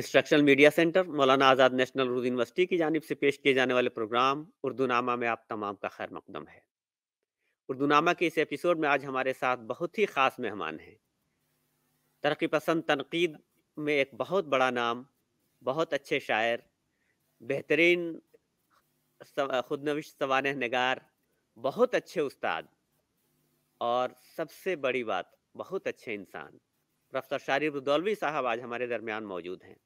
instructional media centre मौलाना आज़ाद national Urdu university की जानब से पेश किए जाने वाले प्रोग्राम उर्दू नामा में आप तमाम का खैर मकदम है उर्दू नामा के इस एपिसोड में आज हमारे साथ बहुत ही ख़ास मेहमान हैं तरक्की पसंद तनकीद में एक बहुत बड़ा नाम बहुत अच्छे शायर बेहतरीन खुदनविश सवान नगार बहुत अच्छे उस्ताद और सबसे बड़ी बात बहुत अच्छे इंसान प्रोफेसर शारिफ दौलवी साहब आज हमारे दरमियान मौजूद हैं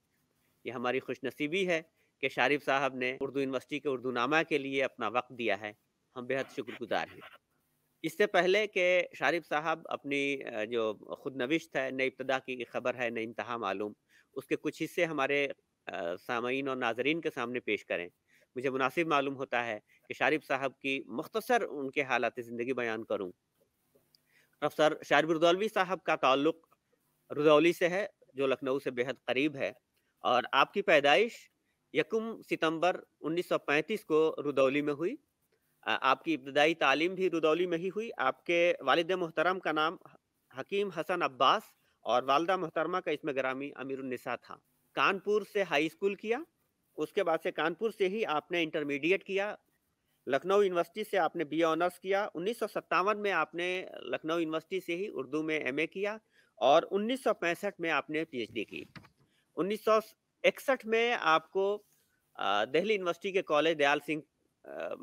ये हमारी खुशनसीबी है कि शारिफ साहब ने उर्दू यूनिवर्सिटी के उर्दू नामा के लिए अपना वक्त दिया है हम बेहद शुक्रगुजार हैं इससे पहले कि शारिफ साहब अपनी जो खुद नविश्त है नई इब्तदा की खबर है नई इंतहा मालूम उसके कुछ हिस्से हमारे सामीन और नाजरीन के सामने पेश करें मुझे मुनासिब मालूम होता है कि शारिफ साहब की मुख्तसर उनके हालात ज़िंदगी बयान करूँ अफसर शारिफ रुदौलवी साहब का ताल्लुक़ रुदौली से है जो लखनऊ से बेहद करीब है और आपकी पैदाइश यकुम सितंबर 1935 को रुदौली में हुई आपकी इब्तदाई तालीम भी रुदौली में ही हुई आपके वालद मोहतरम का नाम हकीम हसन अब्बास और वालदा मोहतरमा का इसमें ग्रामी अमीरनिसा था कानपुर से हाई स्कूल किया उसके बाद से कानपुर से ही आपने इंटरमीडिएट किया लखनऊ यूनिवर्सिटी से आपने बी ऑनर्स किया उन्नीस में आपने लखनऊ यूनिवर्सिटी से ही उर्दू में एमए किया और उन्नीस में आपने पीएचडी की उन्नीस में आपको दिल्ली यूनिवर्सिटी के कॉलेज दयाल सिंह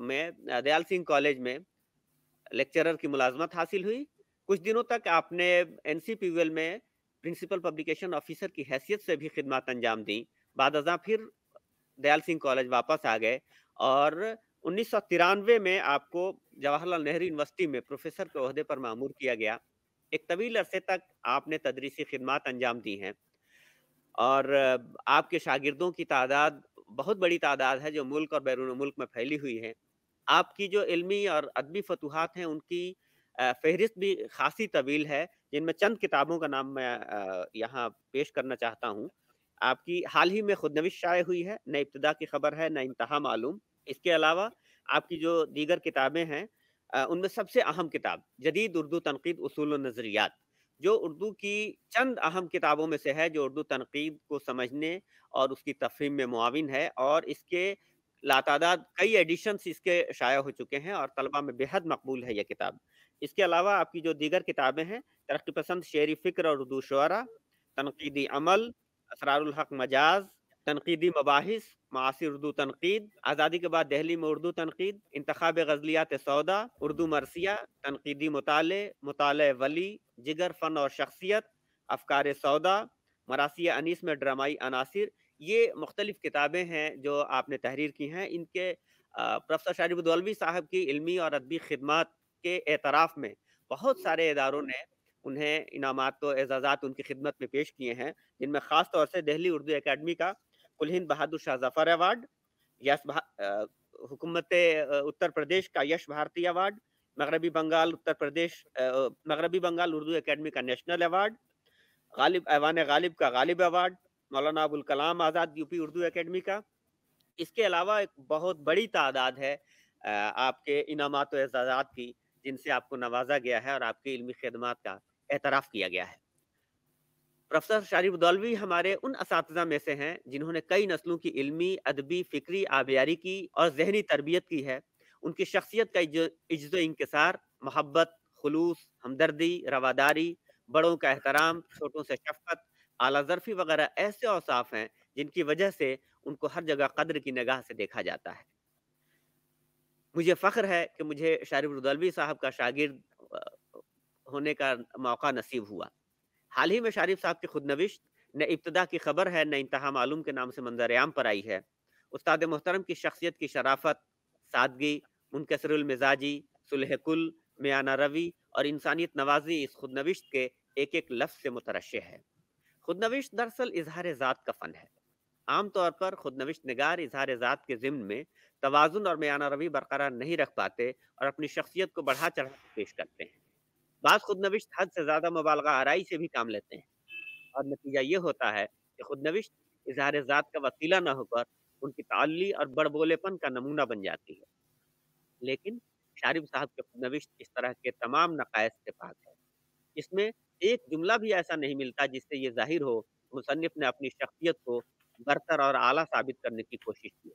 में दयाल सिंह कॉलेज में लेक्चरर की मुलाजमत हासिल हुई कुछ दिनों तक आपने एन में प्रिंसिपल पब्लिकेशन ऑफिसर की हैसियत से भी खिदमत अंजाम दी बाद अजा फिर दयाल सिंह कॉलेज वापस आ गए और उन्नीस में आपको जवाहरलाल नेहरू यूनिवर्सिटी में प्रोफेसर के अहदे पर मामूर किया गया एक तवील अरसे तक आपने तदरीसी खिदमत अंजाम दी हैं और आपके शागिर्दों की तादाद बहुत बड़ी तादाद है जो मुल्क और बैरून मुल्क में फैली हुई है आपकी जो इल्मी और अदबी फतूहत हैं उनकी फहरिस्त भी खासी तवील है जिनमें चंद किताबों का नाम मैं यहाँ पेश करना चाहता हूँ आपकी हाल ही में खुदनविश शाये हुई है न इब्तदा की खबर है न इंतहा मालूम इसके अलावा आपकी जो दीगर किताबें हैं उनमें सबसे अहम किताब जदीद उर्दू तनकीद असूल नज़रियात जो उर्दू की चंद अहम किताबों में से है जो उर्दू तनकीद को समझने और उसकी तफहीम में मुआवन है और इसके लातादाद कई एडिशन्स इसके शाया हो चुके हैं और तलबा में बेहद मकबूल है यह किताब इसके अलावा आपकी जो दीगर किताबें हैं तरक्की पसंद शेरी फ़िक्र और उर्दू शुरा तनकीदी अमल असरारक मजाज तनकीदी मबास मासी उर्दू तनकीद आज़ादी के बाद दहली में उर्दू तनकीद इंतब गजलियात सौदा उर्दू मरसिया तनकीदी मताल मताल वली जिगर फ़न और शख्सियत अफकार सौदा मरासी अनीस में ड्रामाई अनासर ये मुख्तलिफ किताबें हैं जो आपने तहरीर की हैं इनके प्रोफेसर शारिबुदौलवी साहब की इलमी और अदबी खदमात के एतराफ़ में बहुत सारे इदारों ने उन्हें इनामत व एजाज़ात उनकी खिदमत में पेश किए हैं जिनमें ख़ास तौर से दिल्ली उर्दू अकेडमी का कुल हिंद बहादुर शाह जफर अवार्ड यश हुकूमत उत्तर प्रदेश का यश भारती अवार्ड मगरबी बंगाल उत्तर प्रदेश मगरबी बंगाल उर्दू एकेडमी का नेशनल अवार्ड गालिब ऐवान गालिब का Ghalib award Maulana Abul Kalam Azad UP Urdu academy का इसके अलावा एक बहुत बड़ी तादाद है आपके इनाम एजाजात की जिनसे आपको नवाजा गया है और आपकी इलमी खदमात का एतराफ़ किया गया है प्रोफेसर शारिफ दौलवी हमारे उन इस में से हैं जिन्होंने कई नस्लों की इल्मी अदबी फिक्री आबियारी की और जहनी तरबियत की है उनकी शख्सियत का इज्जत इंकसार मोहब्बत खलूस हमदर्दी रवादारी बड़ों का एहतराम छोटों से शफकत आला जरफी वगैरह ऐसे औसाफ हैं जिनकी वजह से उनको हर जगह कदर की निगाह से देखा जाता है मुझे फ़ख्र है कि मुझे शारिफ रुदलवी साहब का शागिर्द होने का मौका नसीब हुआ हाल ही में शारिफ साहब की खुदनविश न इब्तदा की खबर है न इंतहा मालूम के नाम से आम पर आई है उस्ताद मोहतरम की शख्सियत की शराफत सादगी मुनकसरमिजाजी सुलहकुल मियाना रवि और इंसानियत नवाजी इस खुदनविश के एक एक लफ्ज़ से मुतरश है खुदनविश दरअसल इजहार ज़ात का फ़न है आमतौर पर खुदनविश नगार इजहार ज़ात के ज़िम्न में तोज़ुन और मियाना रवि बरकरार नहीं रख पाते और अपनी शख्सियत को बढ़ा चढ़ा पेश करते हैं बाद खुदनविश हद से ज़्यादा मुबालगा आरई से भी काम लेते हैं और नतीजा ये होता है कि खुदनविश इजहार ज़ात का वसीला न होकर उनकी ताली और बड़बोलेपन का नमूना बन जाती है लेकिन शारिफ साहब के खुदनविश इस तरह के तमाम नकायद से पाक है इसमें एक जुमला भी ऐसा नहीं मिलता जिससे ये जाहिर हो मुसनफ़ ने अपनी शख्सियत को बरतर और आला साबित करने की कोशिश की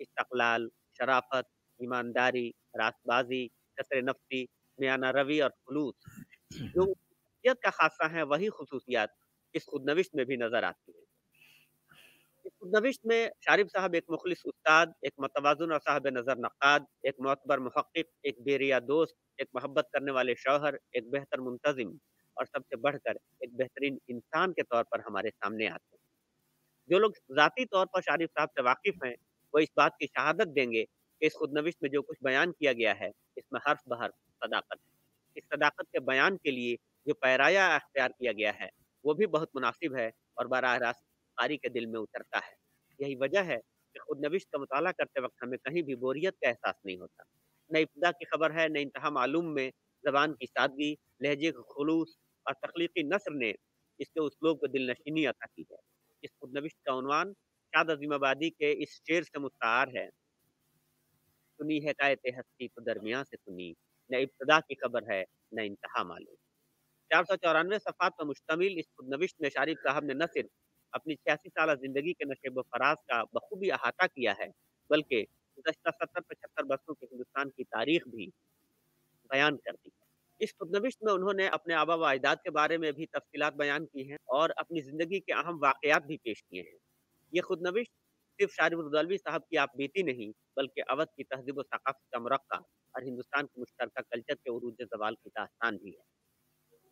इस्तलाल शराफत ईमानदारी रासबाजी कसर नफसी मियाना रवि और खलूस जो शख्सियत का खासा है वही खसूसियात इस खुदनविश में भी नजर आती है इस खुदनविश में शारिफ साहब एक मुखलिस उस्ताद एक मतवाजन और साहब नज़र नक़ाद एक मतबर महक्क एक बेरिया दोस्त एक मोहब्बत करने वाले शौहर एक बेहतर मुंतजिम और सबसे बढ़कर एक बेहतरीन इंसान के तौर पर हमारे सामने आते हैं जो लोग जतीी तौर पर शारिफ साहब से वाकिफ़ हैं वो इस बात की शहादत देंगे कि इस खुदनविश में जो कुछ बयान किया गया है इसमें हर्फ बहर सदाकत है इस सदाकत के बयान के लिए जो पैराया अख्तियार किया गया है वो भी बहुत मुनासिब है और बरह रास्त कारी के दिल में उतरता है यही वजह है कि खुद नविश का मताल करते वक्त हमें कहीं भी बोरियत का एहसास नहीं होता न इब्तदा की खबर है न इंतहा मालूम में जबान की सादगी लहजे का खलूस और तख्लीकी नसर ने इसके उसलूब को दिल नशीनी अदा की है इस खुदनविश का उनवान शाद अजीमाबादी के इस शेर से मुस्तार है सुनी है कायत हस्ती को दरमिया से सुनी न इब्तदा की खबर है न इंतहा मालूम चार सौ चौरानवे सफ़ात पर मुश्तमिल इस खुदनविश में शारिफ साहब ने न सिर्फ अपनी छियासी साल ज़िंदगी के नशेब फराज का बखूबी अहाता किया है बल्कि गुजशत सत्तर पचहत्तर बरसों की हिंदुस्तान की तारीख भी बयान कर दी है इस खुदनविश में उन्होंने अपने आबा व अजदाद के बारे में भी तफसीत बयान की हैं और अपनी ज़िंदगी के अहम वाक़ात भी पेश किए हैं ये खुदनविश्त सिर्फ शाहरुख साहब की आप बेटी नहीं बल्कि अवध की तहजीब और का मरक्का और हिंदुस्तान के मुश्तर कल्चर के उरूज जवाल की दास्तान भी है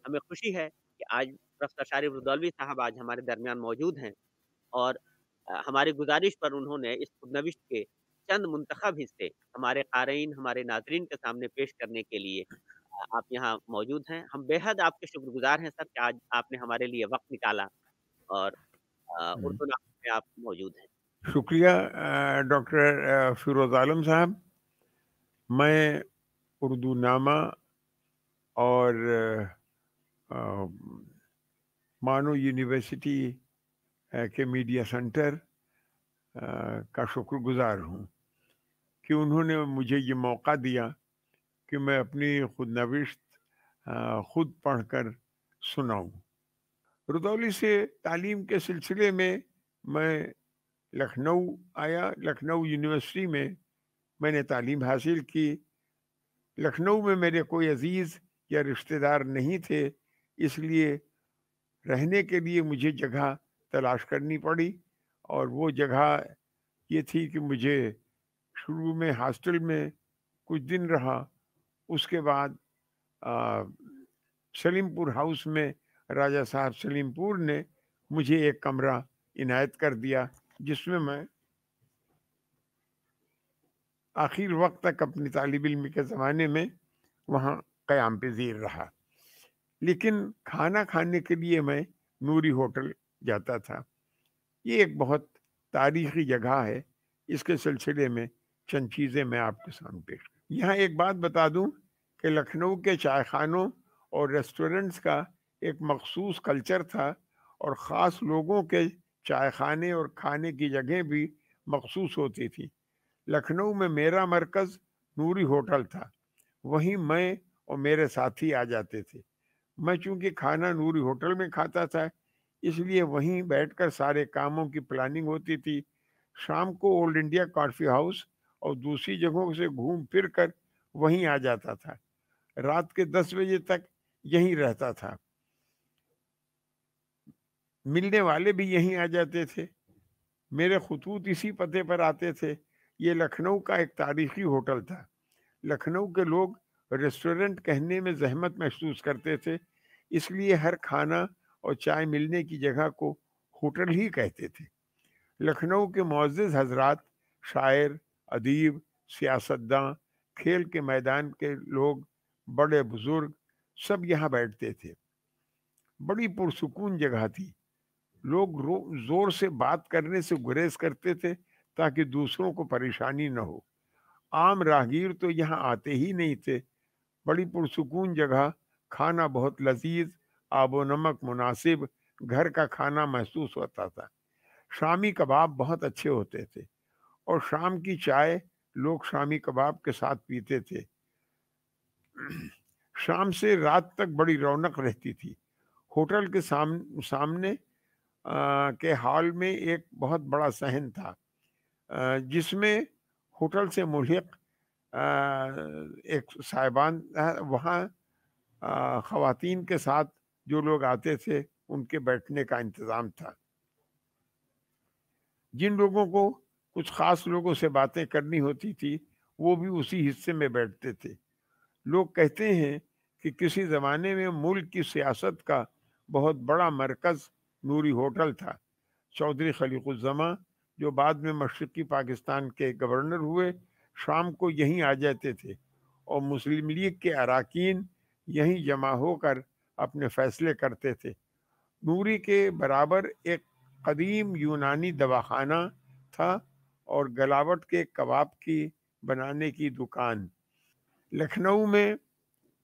हमें खुशी है कि आज प्रोफेसर शारिफ रुदौलवी साहब आज हमारे दरमियान मौजूद हैं और हमारी गुजारिश पर उन्होंने इस खुदनविश के चंद मंतखब हिस्से हमारे कारीन हमारे नाजरन के सामने पेश करने के लिए आप यहाँ मौजूद हैं हम बेहद आपके शुक्रगुजार हैं सर कि आज आपने हमारे लिए वक्त निकाला और उर्दू नाम में आप मौजूद हैं शुक्रिया डॉक्टर फिरोज़ आलम साहब मैं उर्दू नामा और मानो यूनिवर्सिटी के मीडिया सेंटर का शुक्रगुज़ार हूँ कि उन्होंने मुझे ये मौका दिया कि मैं अपनी खुद नविश्त खुद पढ़कर सुनाऊँ रुदौली से तालीम के सिलसिले में मैं लखनऊ आया लखनऊ यूनिवर्सिटी में मैंने तालीम हासिल की लखनऊ में मेरे कोई अजीज़ या रिश्तेदार नहीं थे इसलिए रहने के लिए मुझे जगह तलाश करनी पड़ी और वो जगह ये थी कि मुझे शुरू में हॉस्टल में कुछ दिन रहा उसके बाद सलीमपुर हाउस में राजा साहब सलीमपुर ने मुझे एक कमरा इनायत कर दिया जिसमें मैं आखिर वक्त तक अपने तालब इलम के ज़माने में वहाँ क़याम पजीर रहा लेकिन खाना खाने के लिए मैं नूरी होटल जाता था ये एक बहुत तारीखी जगह है इसके सिलसिले में चंद चीज़ें मैं आपके सामने पेश यहाँ एक बात बता दूँ कि लखनऊ के चाय खानों और रेस्टोरेंट्स का एक मखसूस कल्चर था और ख़ास लोगों के चाय खाने और खाने की जगह भी मखसूस होती थी लखनऊ में मेरा मरकज़ नूरी होटल था वहीं मैं और मेरे साथी आ जाते थे मैं चूंकि खाना नूरी होटल में खाता था इसलिए वहीं बैठकर सारे कामों की प्लानिंग होती थी शाम को ओल्ड इंडिया कॉफ़ी हाउस और दूसरी जगहों से घूम फिर कर वहीं आ जाता था रात के दस बजे तक यहीं रहता था मिलने वाले भी यहीं आ जाते थे मेरे खतूत इसी पते पर आते थे ये लखनऊ का एक तारीखी होटल था लखनऊ के लोग रेस्टोरेंट कहने में जहमत महसूस करते थे इसलिए हर खाना और चाय मिलने की जगह को होटल ही कहते थे लखनऊ के मोज़ हजरात शायर अदीब सियासतदान खेल के मैदान के लोग बड़े बुज़ुर्ग सब यहाँ बैठते थे बड़ी पुरसकून जगह थी लोग जोर से बात करने से गुरेज करते थे ताकि दूसरों को परेशानी न हो आम राहगीर तो यहाँ आते ही नहीं थे बड़ी पुरसकून जगह खाना बहुत लजीज आबो नमक मुनासिब घर का खाना महसूस होता था शामी कबाब बहुत अच्छे होते थे और शाम की चाय लोग शामी कबाब के साथ पीते थे शाम से रात तक बड़ी रौनक रहती थी होटल के साम, सामने के हॉल में एक बहुत बड़ा सहन था जिसमें होटल से मुलिक एक साहिबान वहाँ ख़वातीन के साथ जो लोग आते थे उनके बैठने का इंतज़ाम था जिन लोगों को कुछ ख़ास लोगों से बातें करनी होती थी वो भी उसी हिस्से में बैठते थे लोग कहते हैं कि किसी ज़माने में मुल्क की सियासत का बहुत बड़ा मरकज़ नूरी होटल था चौधरी खलीकुजमा जो बाद में मशरक़ी पाकिस्तान के गवर्नर हुए शाम को यहीं आ जाते थे और मुस्लिम लीग के अरकान यहीं जमा होकर अपने फैसले करते थे नूरी के बराबर एक कदीम यूनानी दवाखाना था और गलावट के कबाब की बनाने की दुकान लखनऊ में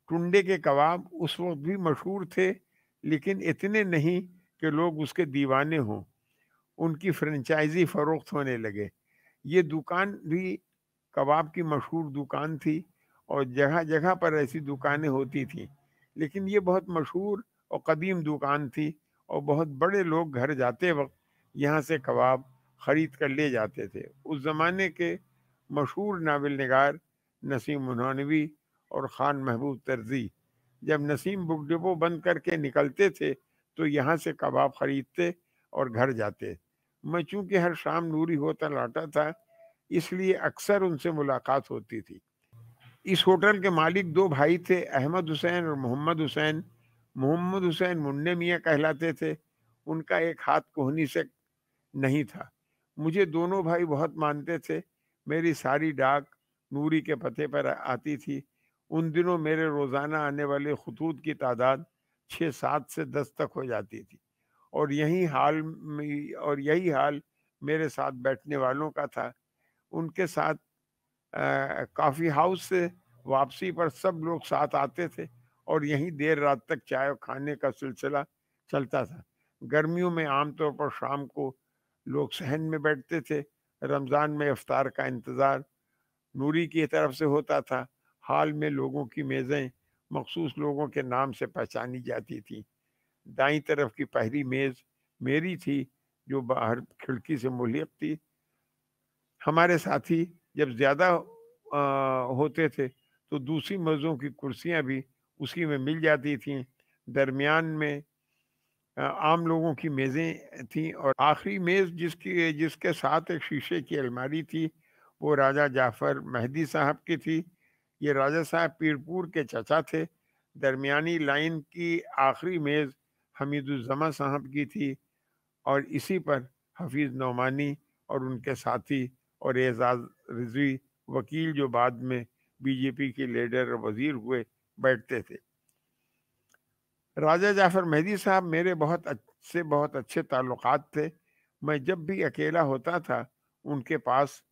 टुंडे के कबाब उस वक्त भी मशहूर थे लेकिन इतने नहीं कि लोग उसके दीवाने हों उनकी फ्रेंचाइजी फ़रोख्त होने लगे ये दुकान भी कबाब की मशहूर दुकान थी और जगह जगह पर ऐसी दुकानें होती थी लेकिन ये बहुत मशहूर और कदीम दुकान थी और बहुत बड़े लोग घर जाते वक्त यहाँ से कबाब ख़रीद कर ले जाते थे उस ज़माने के मशहूर नावल नगार नसीम उन्होंवी और ख़ान महबूब तर्जी जब नसीम बुक डिपो बंद करके निकलते थे तो यहाँ से कबाब खरीदते और घर जाते मैं चूँकि हर शाम नूरी होता लौटा था इसलिए अक्सर उनसे मुलाकात होती थी इस होटल के मालिक दो भाई थे अहमद हुसैन और मोहम्मद हुसैन मोहम्मद हुसैन मुन्ने मियाँ कहलाते थे उनका एक हाथ कोहनी से नहीं था मुझे दोनों भाई बहुत मानते थे मेरी सारी डाक नूरी के पते पर आती थी उन दिनों मेरे रोज़ाना आने वाले खतूत की तादाद छः सात से दस तक हो जाती थी और यही हाल और यही हाल मेरे साथ बैठने वालों का था उनके साथ काफ़ी हाउस से वापसी पर सब लोग साथ आते थे और यहीं देर रात तक चाय और खाने का सिलसिला चलता था गर्मियों में आमतौर पर शाम को लोग सहन में बैठते थे रमज़ान में अफ्तार का इंतज़ार नूरी की तरफ से होता था हाल में लोगों की मेज़ें मखसूस लोगों के नाम से पहचानी जाती थी दाई तरफ की पहली मेज़ मेरी थी जो बाहर खिड़की से मुलिक थी हमारे साथी जब ज़्यादा होते थे तो दूसरी मर्ज़ों की कुर्सियाँ भी उसी में मिल जाती थीं दरमियान में आम लोगों की मेज़ें थीं और आखिरी मेज़ जिसकी जिसके साथ एक शीशे की अलमारी थी वो राजा जाफ़र मेहदी साहब की थी ये राजा साहब पीरपुर के चचा थे दरमियानी लाइन की आखिरी मेज़ हमीदुलजमा साहब की थी और इसी पर हफीज़ नौमानी और उनके साथी और एजाज रिजवी वकील जो बाद में बीजेपी के लीडर और वजीर हुए बैठते थे राजा जाफर मेहदी साहब मेरे बहुत अच्छे बहुत अच्छे ताल्लुकात थे मैं जब भी अकेला होता था उनके पास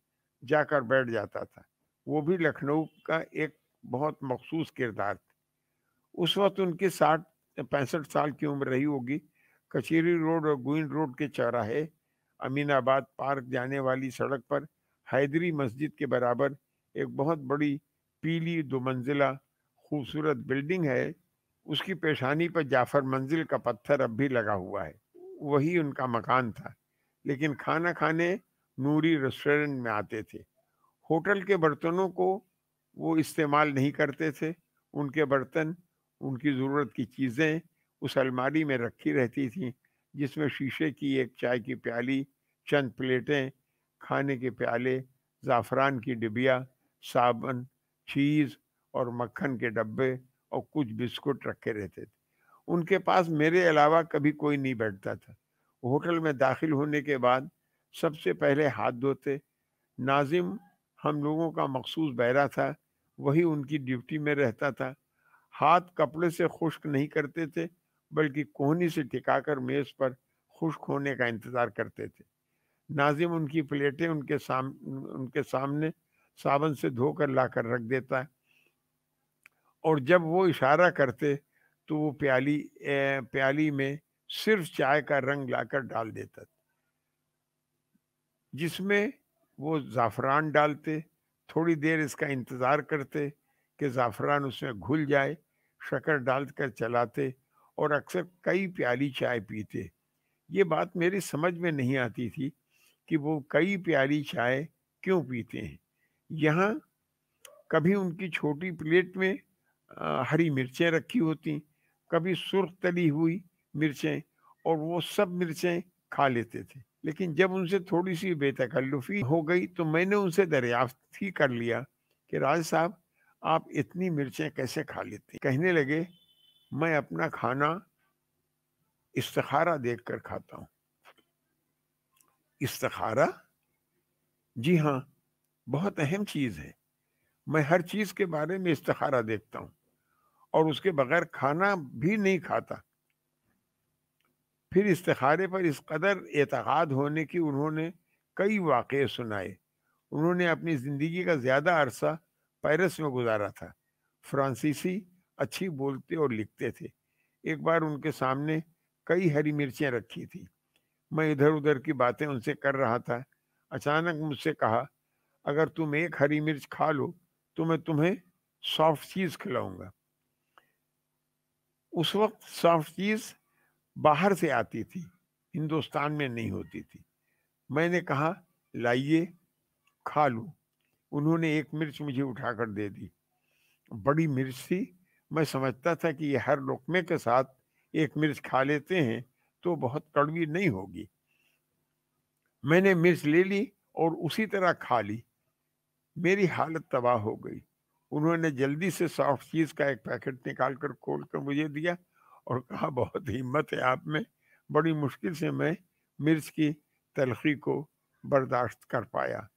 जाकर बैठ जाता था वो भी लखनऊ का एक बहुत मखसूस किरदार थे उस वक्त उनकी साठ पैंसठ साल की उम्र रही होगी कचेरी रोड और गुइन रोड के चौराहे अमीनाबाद पार्क जाने वाली सड़क पर हैदरी मस्जिद के बराबर एक बहुत बड़ी पीली दो मंजिला खूबसूरत बिल्डिंग है उसकी पेशानी पर जाफर मंजिल का पत्थर अब भी लगा हुआ है वही उनका मकान था लेकिन खाना खाने नूरी रेस्टोरेंट में आते थे होटल के बर्तनों को वो इस्तेमाल नहीं करते थे उनके बर्तन उनकी ज़रूरत की चीज़ें उस अलमारी में रखी रहती थी जिसमें शीशे की एक चाय की प्याली चंद प्लेटें खाने के प्याले ज़ाफ़रान की डिबिया साबन चीज़ और मक्खन के डब्बे और कुछ बिस्कुट रखे रहते थे उनके पास मेरे अलावा कभी कोई नहीं बैठता था होटल में दाखिल होने के बाद सबसे पहले हाथ धोते नाजिम हम लोगों का मखसूस बहरा था वही उनकी ड्यूटी में रहता था हाथ कपड़े से खुश्क नहीं करते थे बल्कि कोहनी से कर मेज़ पर खुश्क होने का इंतज़ार करते थे नाजिम उनकी प्लेटें उनके साम उनके सामने साबन से धोकर लाकर रख देता है और जब वो इशारा करते तो वो प्याली ए, प्याली में सिर्फ चाय का रंग लाकर डाल देता जिसमें वो ज़ाफ़रान डालते थोड़ी देर इसका इंतज़ार करते कि ज़ाफ़रान उसमें घुल जाए शक्कर डाल कर चलाते और अक्सर कई प्याली चाय पीते ये बात मेरी समझ में नहीं आती थी कि वो कई प्याली चाय क्यों पीते हैं यहाँ कभी उनकी छोटी प्लेट में हरी मिर्चें रखी होती कभी सुर्ख तली हुई मिर्चें और वो सब मिर्चें खा लेते थे लेकिन जब उनसे थोड़ी सी बेतकल्लुफी हो गई तो मैंने उनसे दरियाफ्त ही कर लिया कि राज साहब आप इतनी मिर्चें कैसे खा लेते कहने लगे मैं अपना खाना इस्तखारा देख कर खाता हूँ इस्तखारा जी हाँ बहुत अहम चीज़ है मैं हर चीज़ के बारे में इस्तखारा देखता हूँ और उसके बगैर खाना भी नहीं खाता फिर इस्तारे पर इस कदर एतहाद होने की उन्होंने कई वाक़ सुनाए उन्होंने अपनी ज़िंदगी का ज़्यादा अरसा पेरिस में गुजारा था फ्रांसीसी अच्छी बोलते और लिखते थे एक बार उनके सामने कई हरी मिर्चें रखी थी मैं इधर उधर की बातें उनसे कर रहा था अचानक मुझसे कहा अगर तुम एक हरी मिर्च खा लो तो मैं तुम्हें सॉफ्ट चीज़ खिलाऊंगा उस वक्त सॉफ्ट चीज़ बाहर से आती थी हिंदुस्तान में नहीं होती थी मैंने कहा लाइए खा लूँ उन्होंने एक मिर्च मुझे उठाकर दे दी बड़ी मिर्च थी मैं समझता था कि ये हर लुकमे के साथ एक मिर्च खा लेते हैं तो बहुत कड़वी नहीं होगी मैंने मिर्च ले ली और उसी तरह खा ली मेरी हालत तबाह हो गई उन्होंने जल्दी से सॉफ्ट चीज़ का एक पैकेट निकाल कर खोल कर मुझे दिया और कहा बहुत हिम्मत है आप में बड़ी मुश्किल से मैं मिर्च की तलखी को बर्दाश्त कर पाया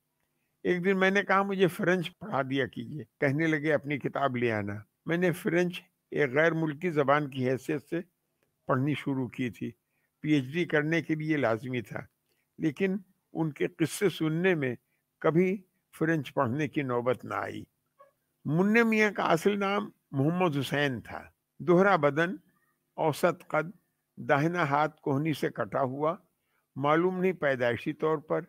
एक दिन मैंने कहा मुझे फ्रेंच पढ़ा दिया कीजिए कहने लगे अपनी किताब ले आना मैंने फ्रेंच एक गैर मुल्की ज़बान की हैसियत से पढ़नी शुरू की थी पीएचडी करने के लिए लाजमी था लेकिन उनके किस्से सुनने में कभी फ्रेंच पढ़ने की नौबत ना आई मुन्ने मियाँ का असल नाम मोहम्मद हुसैन था दोहरा बदन औसत कद दाहिना हाथ कोहनी से कटा हुआ मालूम नहीं पैदाइशी तौर पर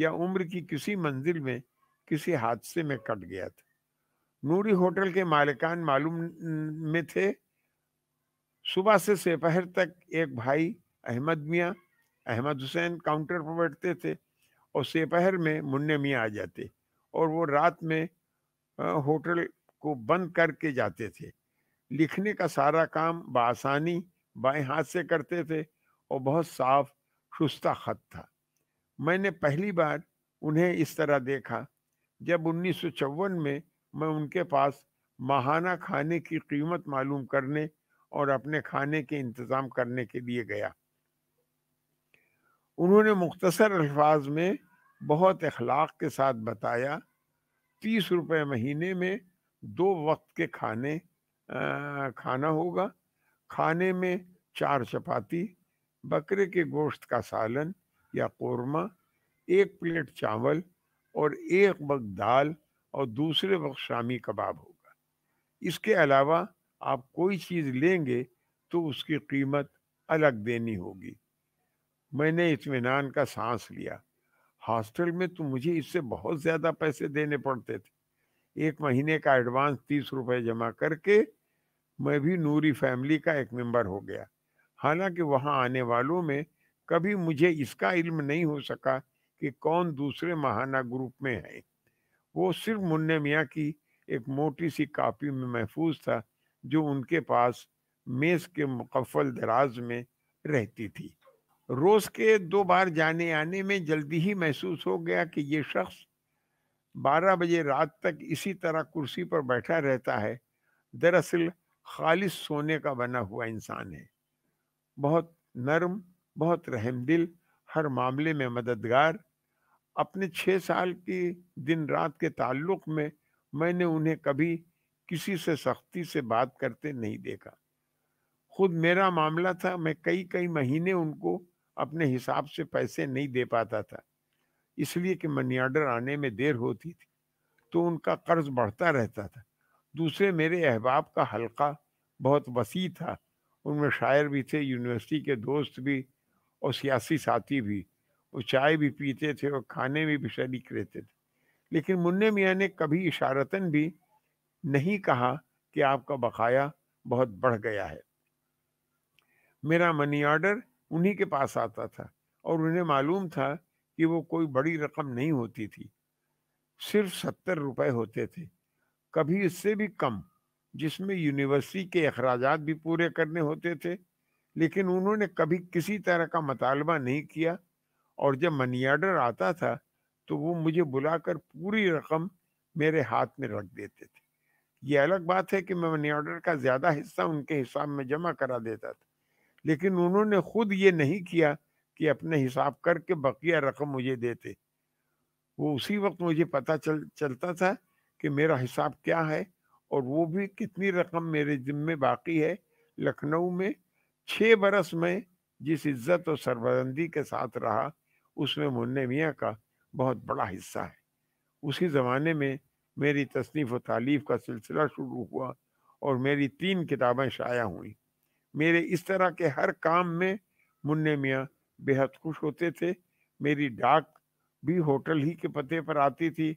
या उम्र की किसी मंजिल में किसी हादसे में कट गया था नूरी होटल के मालिकान मालूम में थे सुबह से सपहर तक एक भाई अहमद मियाँ अहमद हुसैन काउंटर पर बैठते थे और सपहर में मुन्ने मियाँ आ जाते और वो रात में होटल को बंद करके जाते थे लिखने का सारा काम बासानी बाएं हाथ से करते थे और बहुत साफ सुस्ता खत था मैंने पहली बार उन्हें इस तरह देखा जब उन्नीस में मैं उनके पास माहाना खाने की कीमत मालूम करने और अपने खाने के इंतज़ाम करने के लिए गया उन्होंने मुख्तसर अल्फाज में बहुत अखलाक के साथ बताया तीस रुपये महीने में दो वक्त के खाने खाना होगा खाने में चार चपाती बकरे के गोश्त का सालन या कोरमा एक प्लेट चावल और एक वक्त दाल और दूसरे वक्त शामी कबाब होगा इसके अलावा आप कोई चीज़ लेंगे तो उसकी कीमत अलग देनी होगी मैंने इतमान का सांस लिया हॉस्टल में तो मुझे इससे बहुत ज़्यादा पैसे देने पड़ते थे एक महीने का एडवांस तीस रुपए जमा करके मैं भी नूरी फैमिली का एक मेंबर हो गया हालांकि वहां आने वालों में कभी मुझे इसका इल्म नहीं हो सका कि कौन दूसरे महाना ग्रुप में है वो सिर्फ मुन्ने मियाँ की एक मोटी सी कापी में महफूज था जो उनके पास मेज के मुकफल दराज में रहती थी रोज के दो बार जाने आने में जल्दी ही महसूस हो गया कि ये शख्स बारह बजे रात तक इसी तरह कुर्सी पर बैठा रहता है दरअसल खालिश सोने का बना हुआ इंसान है बहुत नरम बहुत रहमदिल हर मामले में मददगार अपने छः साल की दिन रात के ताल्लुक में मैंने उन्हें कभी किसी से सख्ती से बात करते नहीं देखा खुद मेरा मामला था मैं कई कई महीने उनको अपने हिसाब से पैसे नहीं दे पाता था इसलिए कि मनी ऑर्डर आने में देर होती थी तो उनका कर्ज बढ़ता रहता था दूसरे मेरे अहबाब का हलका बहुत वसी था उनमें शायर भी थे यूनिवर्सिटी के दोस्त भी और सियासी साथी भी वो चाय भी पीते थे और खाने में भी शरीक रहते थे लेकिन मुन्ने मियाँ ने कभी इशारतन भी नहीं कहा कि आपका बकाया बहुत बढ़ गया है मेरा मनी ऑर्डर उन्हीं के पास आता था और उन्हें मालूम था कि वो कोई बड़ी रकम नहीं होती थी सिर्फ सत्तर रुपए होते थे कभी इससे भी कम जिसमें यूनिवर्सिटी के अखराज भी पूरे करने होते थे लेकिन उन्होंने कभी किसी तरह का मतालबा नहीं किया और जब मनी आर्डर आता था तो वो मुझे बुलाकर पूरी रकम मेरे हाथ में रख देते थे ये अलग बात है कि मैं मनी ऑर्डर का ज़्यादा हिस्सा उनके हिसाब में जमा करा देता था लेकिन उन्होंने खुद ये नहीं किया कि अपने हिसाब करके बकिया रकम मुझे देते वो उसी वक्त मुझे पता चल चलता था कि मेरा हिसाब क्या है और वो भी कितनी रकम मेरे जिम्मे बाकी है लखनऊ में छः बरस में जिस इज्जत और सरबरंदी के साथ रहा उसमें मुन्ने मियाँ का बहुत बड़ा हिस्सा है उसी ज़माने में मेरी तसनीफ़ व तालीफ का सिलसिला शुरू हुआ और मेरी तीन किताबें शाया हुई मेरे इस तरह के हर काम में मुन्ने मियाँ बेहद खुश होते थे मेरी डाक भी होटल ही के पते पर आती थी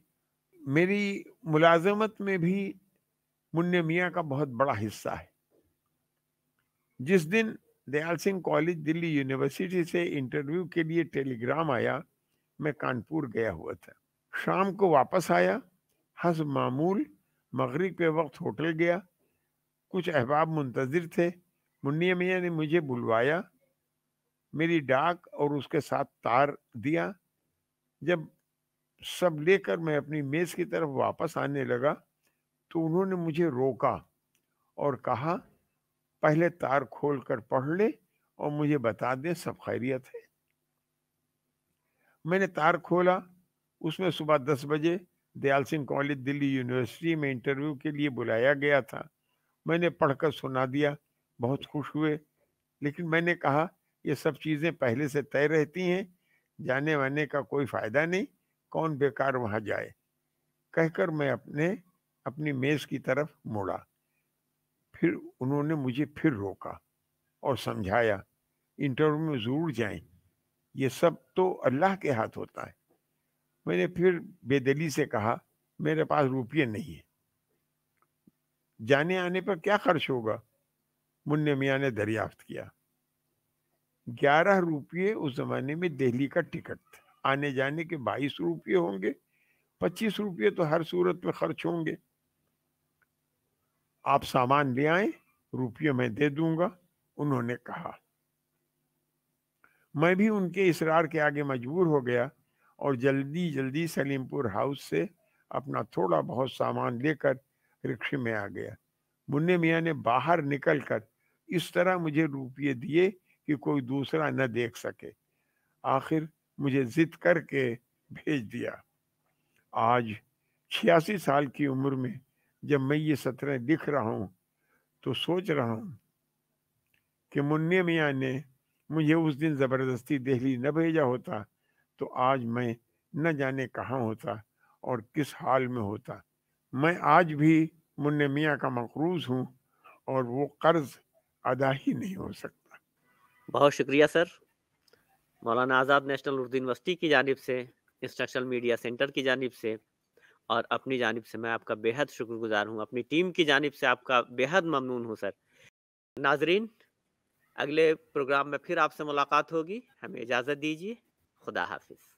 मेरी मुलाजमत में भी मुन्ने मियाँ का बहुत बड़ा हिस्सा है जिस दिन दयाल सिंह कॉलेज दिल्ली यूनिवर्सिटी से इंटरव्यू के लिए टेलीग्राम आया मैं कानपुर गया हुआ था शाम को वापस आया हंस मामूल मगरब के वक्त होटल गया कुछ अहबाब मुंतजर थे मुन्नी मियाँ ने मुझे बुलवाया मेरी डाक और उसके साथ तार दिया जब सब लेकर मैं अपनी मेज की तरफ वापस आने लगा तो उन्होंने मुझे रोका और कहा पहले तार खोल कर पढ़ ले और मुझे बता दे सब खैरियत है मैंने तार खोला उसमें सुबह दस बजे दयाल सिंह कॉलेज दिल्ली यूनिवर्सिटी में इंटरव्यू के लिए बुलाया गया था मैंने पढ़कर सुना दिया बहुत खुश हुए लेकिन मैंने कहा ये सब चीज़ें पहले से तय रहती हैं जाने वाने का कोई फायदा नहीं कौन बेकार वहाँ जाए कहकर मैं अपने अपनी मेज की तरफ मुड़ा फिर उन्होंने मुझे फिर रोका और समझाया इंटरव्यू में ज़रूर जाएं ये सब तो अल्लाह के हाथ होता है मैंने फिर बेदली से कहा मेरे पास रुपये नहीं है जाने आने पर क्या खर्च होगा मुन्ने मियाँ ने दरियाफ्त किया ग्यारह रुपये उस जमाने में दिल्ली का टिकट था आने जाने के बाईस रुपये होंगे पच्चीस रुपये तो हर सूरत में खर्च होंगे आप सामान ले आए रुपये मैं दे दूंगा उन्होंने कहा मैं भी उनके इसरार के आगे मजबूर हो गया और जल्दी जल्दी सलीमपुर हाउस से अपना थोड़ा बहुत सामान लेकर रिक्शे में आ गया मुन्ने मियाँ ने बाहर निकल कर इस तरह मुझे रुपये दिए कि कोई दूसरा न देख सके आखिर मुझे जिद करके भेज दिया आज छियासी साल की उम्र में जब मैं ये सत्रह दिख रहा हूँ तो सोच रहा हूँ कि मुन्ने मियाँ ने मुझे उस दिन ज़बरदस्ती दिल्ली न भेजा होता तो आज मैं न जाने कहाँ होता और किस हाल में होता मैं आज भी मुन्ने मियाँ का मकरूज हूँ और वो कर्ज अदा ही नहीं हो सकता बहुत शुक्रिया सर मौलाना आज़ाद नेशनल उर्दू यूनिवर्सिटी की जानब से इंस्ट्रक्शनल मीडिया सेंटर की जानब से और अपनी जानब से मैं आपका बेहद शुक्रगुजार हूँ अपनी टीम की जानब से आपका बेहद ममनून हूँ सर नाजरीन अगले प्रोग्राम में फिर आपसे मुलाकात होगी हमें इजाज़त दीजिए खुदा हाफिज़